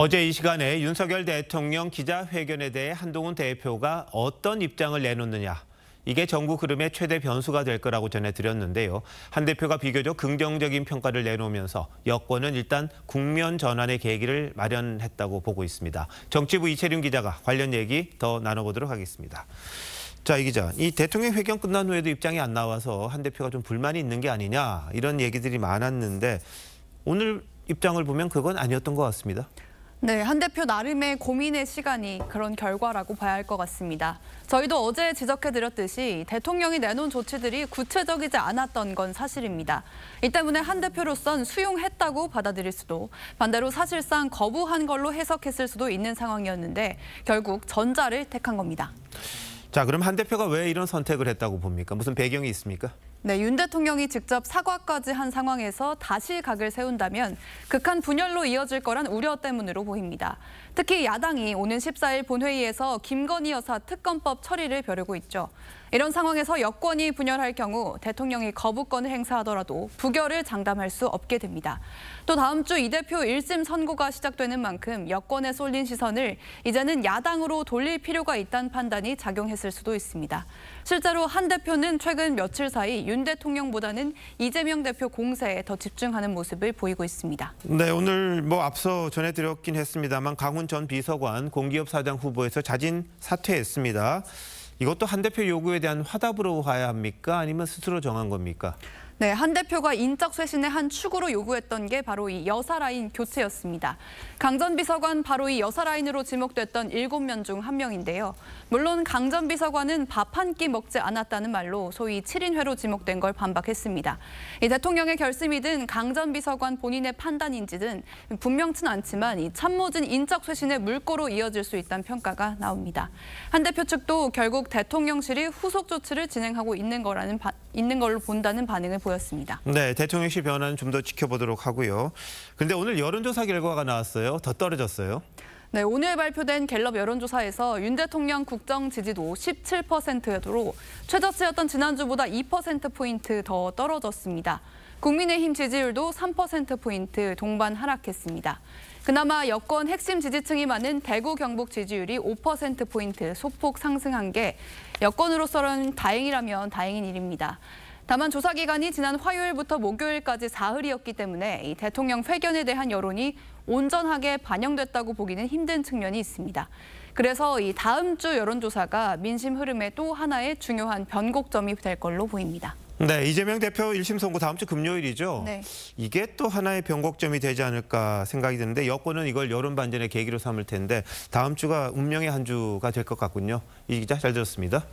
어제 이 시간에 윤석열 대통령 기자회견에 대해 한동훈 대표가 어떤 입장을 내놓느냐. 이게 전국 흐름의 최대 변수가 될 거라고 전해드렸는데요. 한 대표가 비교적 긍정적인 평가를 내놓으면서 여권은 일단 국면 전환의 계기를 마련했다고 보고 있습니다. 정치부 이채륜 기자가 관련 얘기 더 나눠보도록 하겠습니다. 자, 이 기자, 이 대통령 회견 끝난 후에도 입장이 안 나와서 한 대표가 좀 불만이 있는 게 아니냐 이런 얘기들이 많았는데 오늘 입장을 보면 그건 아니었던 것 같습니다. 네, 한 대표 나름의 고민의 시간이 그런 결과라고 봐야 할 것 같습니다. 저희도 어제 지적해드렸듯이 대통령이 내놓은 조치들이 구체적이지 않았던 건 사실입니다. 이 때문에 한 대표로선 수용했다고 받아들일 수도 반대로 사실상 거부한 걸로 해석했을 수도 있는 상황이었는데 결국 전자를 택한 겁니다. 자, 그럼 한 대표가 왜 이런 선택을 했다고 봅니까? 무슨 배경이 있습니까? 네, 윤 대통령이 직접 사과까지 한 상황에서 다시 각을 세운다면 극한 분열로 이어질 거란 우려 때문으로 보입니다. 특히 야당이 오는 14일 본회의에서 김건희 여사 특검법 처리를 벼르고 있죠. 이런 상황에서 여권이 분열할 경우 대통령이 거부권을 행사하더라도 부결을 장담할 수 없게 됩니다. 또 다음 주 이 대표 1심 선고가 시작되는 만큼 여권에 쏠린 시선을 이제는 야당으로 돌릴 필요가 있다는 판단이 작용했을 수도 있습니다. 실제로 한 대표는 최근 며칠 사이 윤 대통령보다는 이재명 대표 공세에 더 집중하는 모습을 보이고 있습니다. 네, 오늘 뭐 앞서 전해드렸긴 했습니다만 강훈 전 비서관 공기업 사장 후보에서 자진 사퇴했습니다. 이것도 한 대표 요구에 대한 화답으로 봐야 합니까? 아니면 스스로 정한 겁니까? 네, 한 대표가 인적 쇄신의 한 축으로 요구했던 게 바로 이 여사 라인 교체였습니다. 강전 비서관 바로 이 여사 라인으로 지목됐던 7명 중 한 명인데요. 물론 강전 비서관은 밥 한 끼 먹지 않았다는 말로 소위 7인회로 지목된 걸 반박했습니다. 이 대통령의 결심이든 강전 비서관 본인의 판단인지든 분명치 않지만 이 참모진 인적 쇄신의 물꼬로 이어질 수 있다는 평가가 나옵니다. 한 대표 측도 결국 대통령실이 후속 조치를 진행하고 있는 거라는 있는 걸로 본다는 반응을 보였습니다. 네, 대통령실 변화는 좀 더 지켜보도록 하고요. 근데 오늘 여론조사 결과가 나왔어요. 더 떨어졌어요. 네, 오늘 발표된 갤럽 여론조사에서 윤 대통령 국정 지지도 17%로 최저치였던 지난주보다 2%포인트 더 떨어졌습니다. 국민의힘 지지율도 3%포인트 동반 하락했습니다. 그나마 여권 핵심 지지층이 많은 대구 경북 지지율이 5%포인트 소폭 상승한 게 여권으로서는 다행이라면 다행인 일입니다. 다만 조사 기간이 지난 화요일부터 목요일까지 사흘이었기 때문에 대통령 회견에 대한 여론이 온전하게 반영됐다고 보기는 힘든 측면이 있습니다. 그래서 이 다음 주 여론조사가 민심 흐름의 또 하나의 중요한 변곡점이 될 걸로 보입니다. 네, 이재명 대표 1심 선고 다음 주 금요일이죠. 네. 이게 또 하나의 변곡점이 되지 않을까 생각이 드는데 여권은 이걸 여론 반전의 계기로 삼을 텐데 다음 주가 운명의 한 주가 될 것 같군요. 이 기자 잘 들었습니다.